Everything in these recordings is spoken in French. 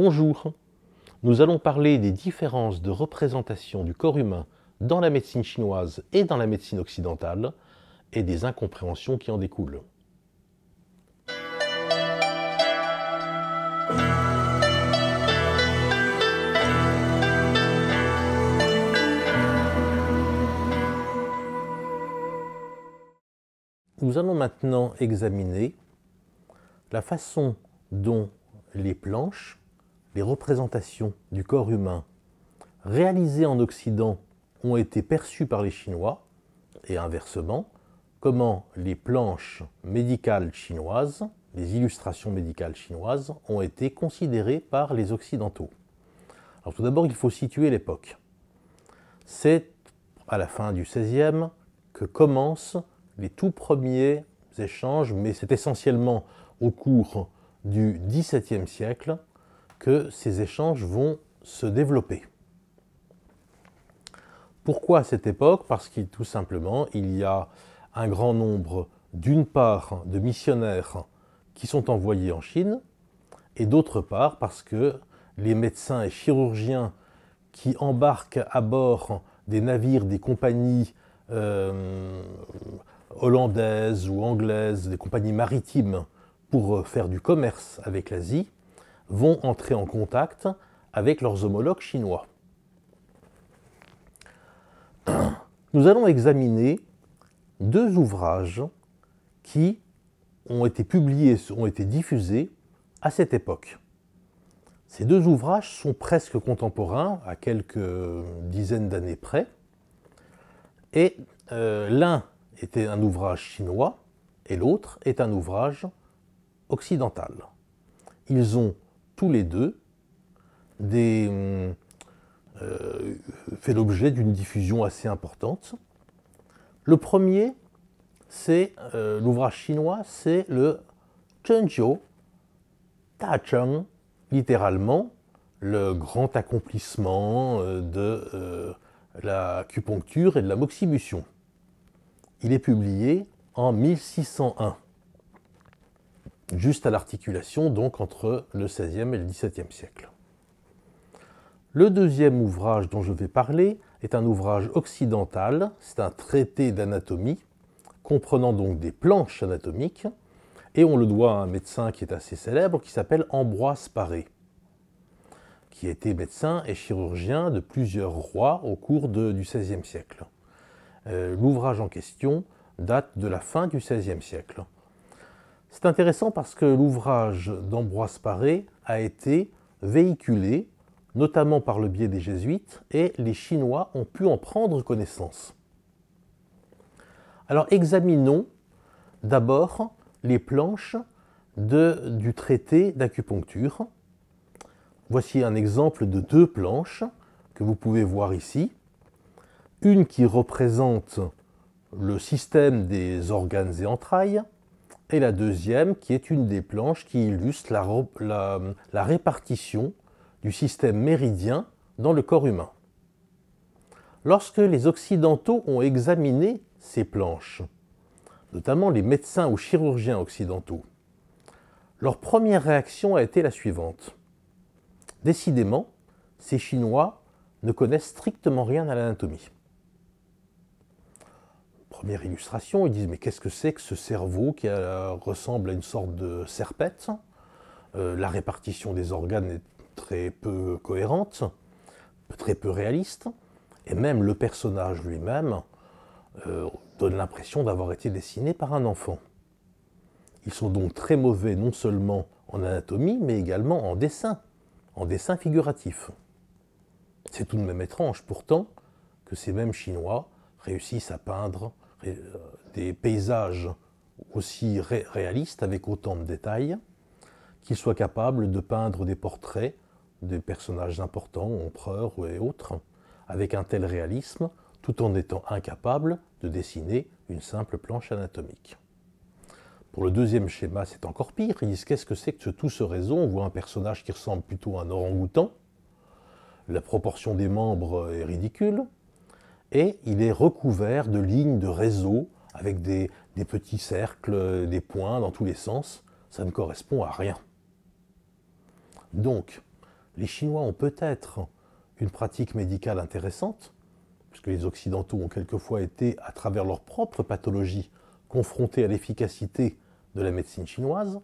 Bonjour. Nous allons parler des différences de représentation du corps humain dans la médecine chinoise et dans la médecine occidentale et des incompréhensions qui en découlent. Nous allons maintenant examiner la façon dont les planches les représentations du corps humain réalisées en Occident ont été perçues par les Chinois, et inversement, comment les planches médicales chinoises, les illustrations médicales chinoises, ont été considérées par les Occidentaux. Alors tout d'abord, il faut situer l'époque. C'est à la fin du XVIe que commencent les tout premiers échanges, mais c'est essentiellement au cours du XVIIe siècle que ces échanges vont se développer. Pourquoi à cette époque Parce qu'il tout simplement, il y a un grand nombre, d'une part, de missionnaires qui sont envoyés en Chine, et d'autre part, parce que les médecins et chirurgiens qui embarquent à bord des navires des compagnies euh, hollandaises ou anglaises, des compagnies maritimes, pour euh, faire du commerce avec l'Asie, vont entrer en contact avec leurs homologues chinois. Nous allons examiner deux ouvrages qui ont été publiés, ont été diffusés à cette époque. Ces deux ouvrages sont presque contemporains, à quelques dizaines d'années près, et euh, l'un était un ouvrage chinois et l'autre est un ouvrage occidental. Ils ont tous les deux, des, euh, euh, fait l'objet d'une diffusion assez importante. Le premier, c'est euh, l'ouvrage chinois, c'est le Ta Cheng », littéralement le grand accomplissement de euh, l'acupuncture et de la moxibution. Il est publié en 1601 juste à l'articulation donc entre le XVIe et le XVIIe siècle. Le deuxième ouvrage dont je vais parler est un ouvrage occidental, c'est un traité d'anatomie, comprenant donc des planches anatomiques, et on le doit à un médecin qui est assez célèbre, qui s'appelle Ambroise Paré, qui était médecin et chirurgien de plusieurs rois au cours de, du XVIe siècle. Euh, l'ouvrage en question date de la fin du XVIe siècle. C'est intéressant parce que l'ouvrage d'Ambroise Paré a été véhiculé, notamment par le biais des jésuites, et les Chinois ont pu en prendre connaissance. Alors examinons d'abord les planches de, du traité d'acupuncture. Voici un exemple de deux planches que vous pouvez voir ici. Une qui représente le système des organes et entrailles, et la deuxième qui est une des planches qui illustre la, répartition du système méridien dans le corps humain. Lorsque les Occidentaux ont examiné ces planches, notamment les médecins ou chirurgiens occidentaux, leur première réaction a été la suivante. Décidément, ces Chinois ne connaissent strictement rien à l'anatomie première illustration, ils disent mais qu'est-ce que c'est que ce cerveau qui euh, ressemble à une sorte de serpette euh, La répartition des organes est très peu cohérente, très peu réaliste, et même le personnage lui-même euh, donne l'impression d'avoir été dessiné par un enfant. Ils sont donc très mauvais non seulement en anatomie, mais également en dessin, en dessin figuratif. C'est tout de même étrange pourtant que ces mêmes Chinois réussissent à peindre euh, des paysages aussi réalistes, avec autant de détails, qu'il soit capable de peindre des portraits de personnages importants, empereurs et autres, avec un tel réalisme, tout en étant incapable de dessiner une simple planche anatomique. Pour le deuxième schéma, c'est encore pire. Ils qu'est-ce que c'est que tout ce réseau On voit un personnage qui ressemble plutôt à un orang-outan. La proportion des membres est ridicule et il est recouvert de lignes de réseau avec des, des petits cercles, euh, des points dans tous les sens. Ça ne correspond à rien. Donc, les Chinois ont peut-être une pratique médicale intéressante, puisque les Occidentaux ont quelquefois été, à travers leur propre pathologie, confrontés à l'efficacité de la médecine chinoise,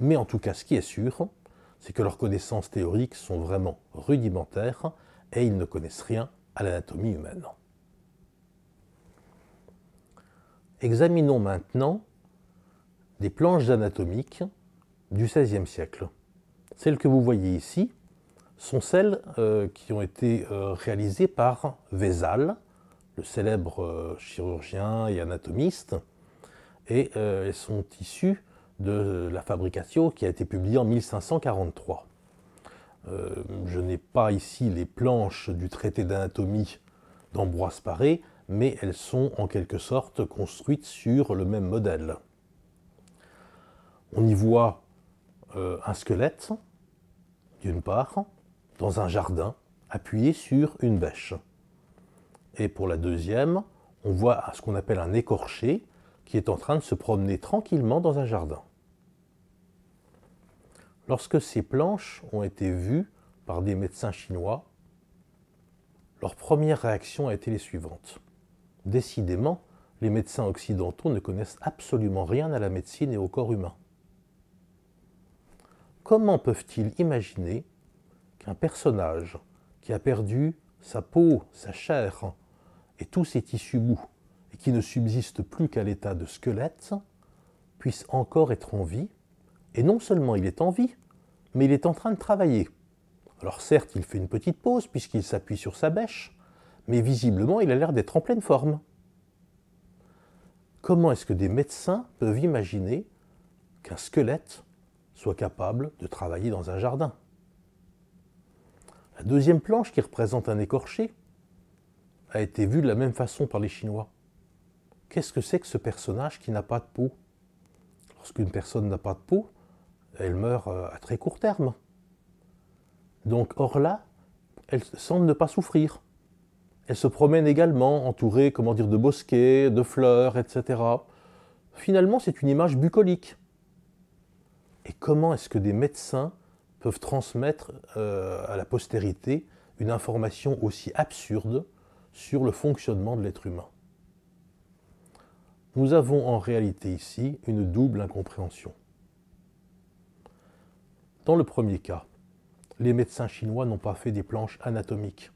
mais en tout cas ce qui est sûr, c'est que leurs connaissances théoriques sont vraiment rudimentaires et ils ne connaissent rien à l'anatomie humaine. Examinons maintenant des planches anatomiques du XVIe siècle. Celles que vous voyez ici sont celles euh, qui ont été euh, réalisées par Vézal, le célèbre euh, chirurgien et anatomiste, et elles sont issues de la fabrication qui a été publiée en 1543. je n'ai pas ici les planches du traité d'anatomie d'Ambroise Paré, mais elles sont en quelque sorte construites sur le même modèle. On y voit euh, un squelette, d'une part, dans un jardin, appuyé sur une bêche. Et pour la deuxième, on voit ce qu'on appelle un écorché qui est en train de se promener tranquillement dans un jardin. Lorsque ces planches ont été vues par des médecins chinois, leur première réaction a été les suivantes. Décidément, les médecins occidentaux ne connaissent absolument rien à la médecine et au corps humain. Comment peuvent-ils imaginer qu'un personnage qui a perdu sa peau, sa chair et tous ses tissus mous, et qui ne subsiste plus qu'à l'état de squelette, puisse encore être en vie, et non seulement il est en vie, mais il est en train de travailler. Alors certes, il fait une petite pause puisqu'il s'appuie sur sa bêche, mais visiblement, il a l'air d'être en pleine forme. Comment est-ce que des médecins peuvent imaginer qu'un squelette soit capable de travailler dans un jardin La deuxième planche, qui représente un écorché, a été vue de la même façon par les Chinois. Qu'est-ce que c'est que ce personnage qui n'a pas de peau Lorsqu'une personne n'a pas de peau, elle meurt euh, à très court terme. Donc là, elle semble ne pas souffrir. Elle se promène également, entourée, comment dire, de bosquets, de fleurs, etc. Finalement, c'est une image bucolique. Et comment est-ce que des médecins peuvent transmettre euh, à la postérité une information aussi absurde sur le fonctionnement de l'être humain Nous avons en réalité ici une double incompréhension. Dans le premier cas, les médecins chinois n'ont pas fait des planches anatomiques.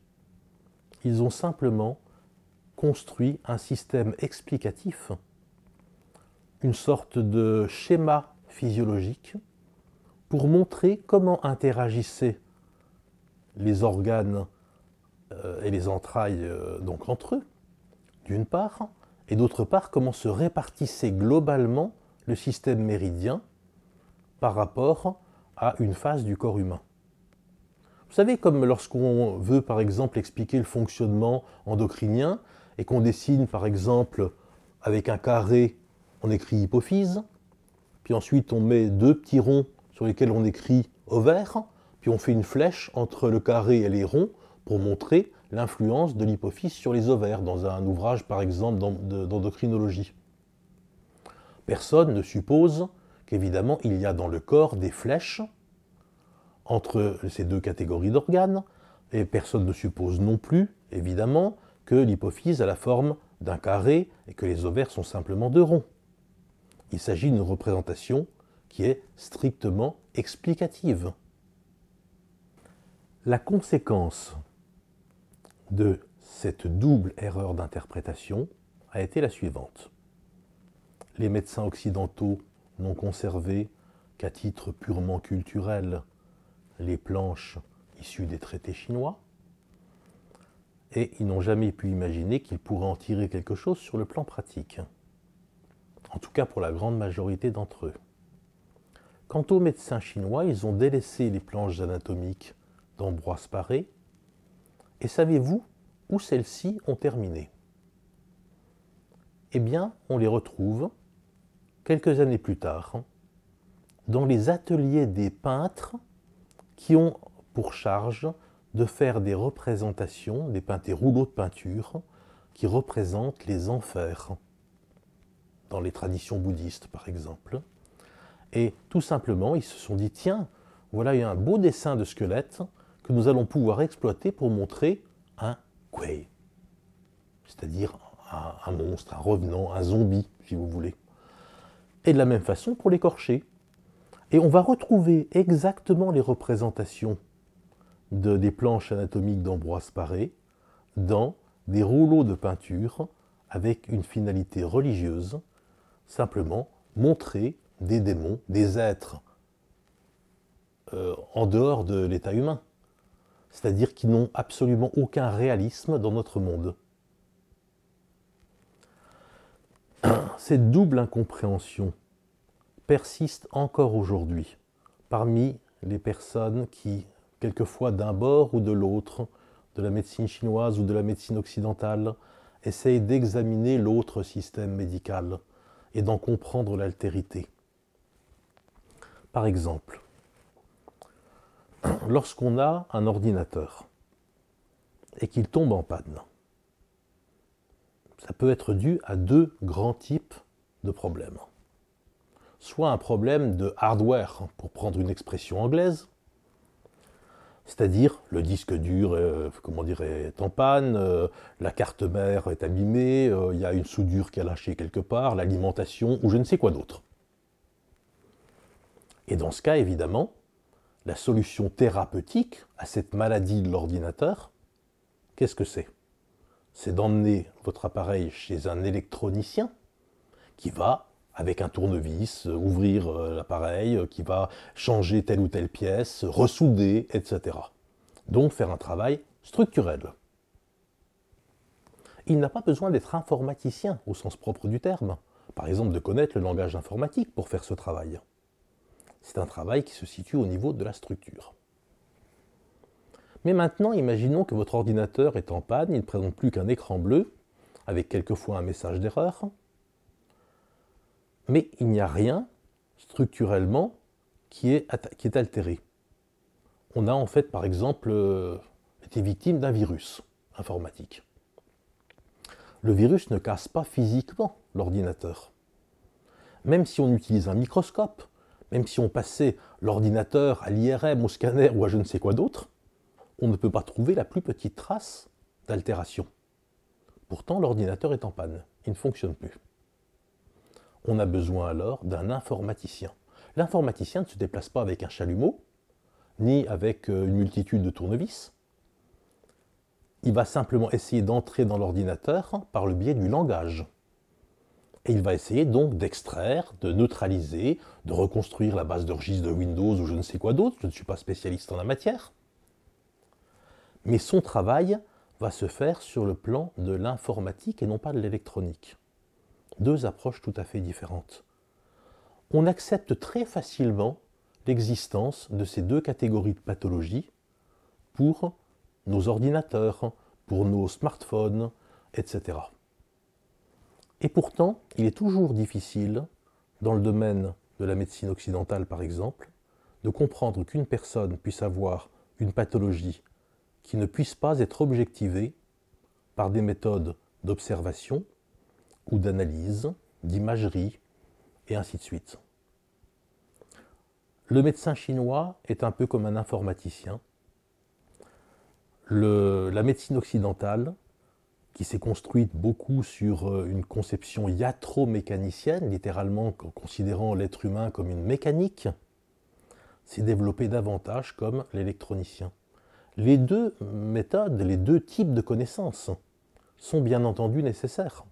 Ils ont simplement construit un système explicatif, une sorte de schéma physiologique pour montrer comment interagissaient les organes euh, et les entrailles euh, donc entre eux, d'une part, et d'autre part comment se répartissait globalement le système méridien par rapport à une phase du corps humain. Vous savez, comme lorsqu'on veut par exemple expliquer le fonctionnement endocrinien et qu'on dessine par exemple avec un carré, on écrit hypophyse, puis ensuite on met deux petits ronds sur lesquels on écrit ovaires, puis on fait une flèche entre le carré et les ronds pour montrer l'influence de l'hypophyse sur les ovaires, dans un ouvrage par exemple d'endocrinologie. Personne ne suppose qu'évidemment il y a dans le corps des flèches entre ces deux catégories d'organes, et personne ne suppose non plus, évidemment, que l'hypophyse a la forme d'un carré et que les ovaires sont simplement deux ronds. Il s'agit d'une représentation qui est strictement explicative. La conséquence de cette double erreur d'interprétation a été la suivante. Les médecins occidentaux n'ont conservé, qu'à titre purement culturel, les planches issues des traités chinois, et ils n'ont jamais pu imaginer qu'ils pourraient en tirer quelque chose sur le plan pratique, en tout cas pour la grande majorité d'entre eux. Quant aux médecins chinois, ils ont délaissé les planches anatomiques d'Ambroise Paré, et savez-vous où celles-ci ont terminé Eh bien, on les retrouve, quelques années plus tard, dans les ateliers des peintres qui ont pour charge de faire des représentations, des, peintés rouleaux de peinture, qui représentent les enfers, dans les traditions bouddhistes par exemple. Et tout simplement, ils se sont dit, tiens, voilà il y a un beau dessin de squelette que nous allons pouvoir exploiter pour montrer un kuei, c'est-à-dire un, monstre, un revenant, un zombie, si vous voulez. Et de la même façon pour l'écorcher. Et on va retrouver exactement les représentations de, des planches anatomiques d'Ambroise Paré dans des rouleaux de peinture avec une finalité religieuse, simplement montrer des démons, des êtres euh, en dehors de l'état humain, c'est-à-dire qui n'ont absolument aucun réalisme dans notre monde. Cette double incompréhension persiste encore aujourd'hui parmi les personnes qui, quelquefois d'un bord ou de l'autre, de la médecine chinoise ou de la médecine occidentale, essayent d'examiner l'autre système médical et d'en comprendre l'altérité. Par exemple, lorsqu'on a un ordinateur et qu'il tombe en panne, ça peut être dû à deux grands types de problèmes soit un problème de hardware, pour prendre une expression anglaise, c'est-à-dire le disque dur euh, comment dire, est en panne, euh, la carte mère est abîmée, euh, il y a une soudure qui a lâché quelque part, l'alimentation ou je ne sais quoi d'autre. Et dans ce cas, évidemment, la solution thérapeutique à cette maladie de l'ordinateur, qu'est-ce que c'est C'est d'emmener votre appareil chez un électronicien qui va avec un tournevis, euh, ouvrir euh, l'appareil euh, qui va changer telle ou telle pièce, ressouder, etc. Donc faire un travail structurel. Il n'a pas besoin d'être informaticien au sens propre du terme, par exemple de connaître le langage informatique pour faire ce travail. C'est un travail qui se situe au niveau de la structure. Mais maintenant, imaginons que votre ordinateur est en panne, il ne présente plus qu'un écran bleu, avec quelquefois un message d'erreur, mais il n'y a rien structurellement qui est, qui est, altéré. On a en fait, par exemple, euh, été victime d'un virus informatique. Le virus ne casse pas physiquement l'ordinateur. Même si on utilise un microscope, même si on passait l'ordinateur à l'IRM, au scanner ou à je ne sais quoi d'autre, on ne peut pas trouver la plus petite trace d'altération. Pourtant, l'ordinateur est en panne, il ne fonctionne plus. On a besoin alors d'un informaticien. L'informaticien ne se déplace pas avec un chalumeau, ni avec euh, une multitude de tournevis. Il va simplement essayer d'entrer dans l'ordinateur par le biais du langage. Et il va essayer donc d'extraire, de neutraliser, de reconstruire la base de registre de Windows ou je ne sais quoi d'autre, je ne suis pas spécialiste en la matière. Mais son travail va se faire sur le plan de l'informatique et non pas de l'électronique deux approches tout à fait différentes. On accepte très facilement l'existence de ces deux catégories de pathologies pour nos ordinateurs, pour nos smartphones, etc. Et pourtant, il est toujours difficile, dans le domaine de la médecine occidentale par exemple, de comprendre qu'une personne puisse avoir une pathologie qui ne puisse pas être objectivée par des méthodes d'observation ou d'analyse, d'imagerie, et ainsi de suite. Le médecin chinois est un peu comme un informaticien. la médecine occidentale, qui s'est construite beaucoup sur euh, une conception iatro-mécanicienne, littéralement considérant l'être humain comme une mécanique, s'est développée davantage comme l'électronicien. Les deux méthodes, les deux types de connaissances sont bien entendu nécessaires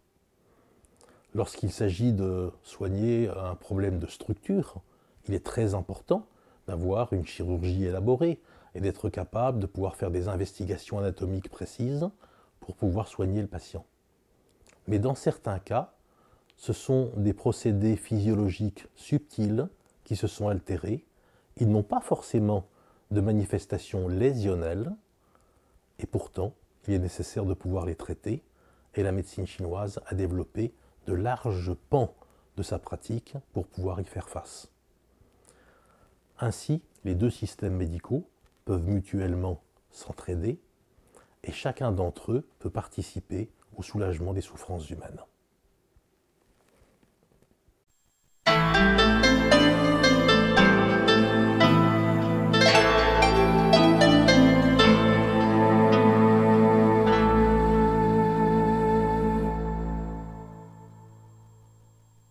lorsqu'il s'agit de soigner un problème de structure, il est très important d'avoir une chirurgie élaborée et d'être capable de pouvoir faire des investigations anatomiques précises pour pouvoir soigner le patient. Mais dans certains cas, ce sont des procédés physiologiques subtils qui se sont altérés. Ils n'ont pas forcément de manifestations lésionnelles, et pourtant, il est nécessaire de pouvoir les traiter, et la médecine chinoise a développé de larges pans de sa pratique pour pouvoir y faire face. Ainsi, les deux systèmes médicaux peuvent mutuellement s'entraider et chacun d'entre eux peut participer au soulagement des souffrances humaines.